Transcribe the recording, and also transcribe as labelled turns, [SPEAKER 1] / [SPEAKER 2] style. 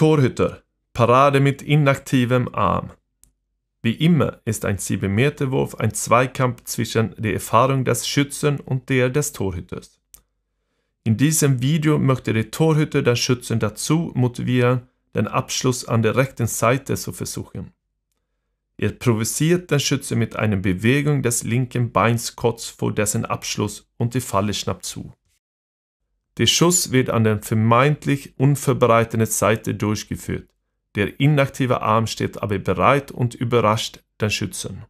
[SPEAKER 1] Torhüter. Parade mit inaktivem Arm. Wie immer ist ein 7-Meter-Wurf ein Zweikampf zwischen der Erfahrung des Schützen und der des Torhüters. In diesem Video möchte der Torhüter den Schützen dazu motivieren, den Abschluss an der rechten Seite zu versuchen. Er provisiert den Schützen mit einer Bewegung des linken Beins kurz vor dessen Abschluss und die Falle schnappt zu. Der Schuss wird an der vermeintlich unverbreiteten Seite durchgeführt. Der inaktive Arm steht aber bereit und überrascht
[SPEAKER 2] den Schützen.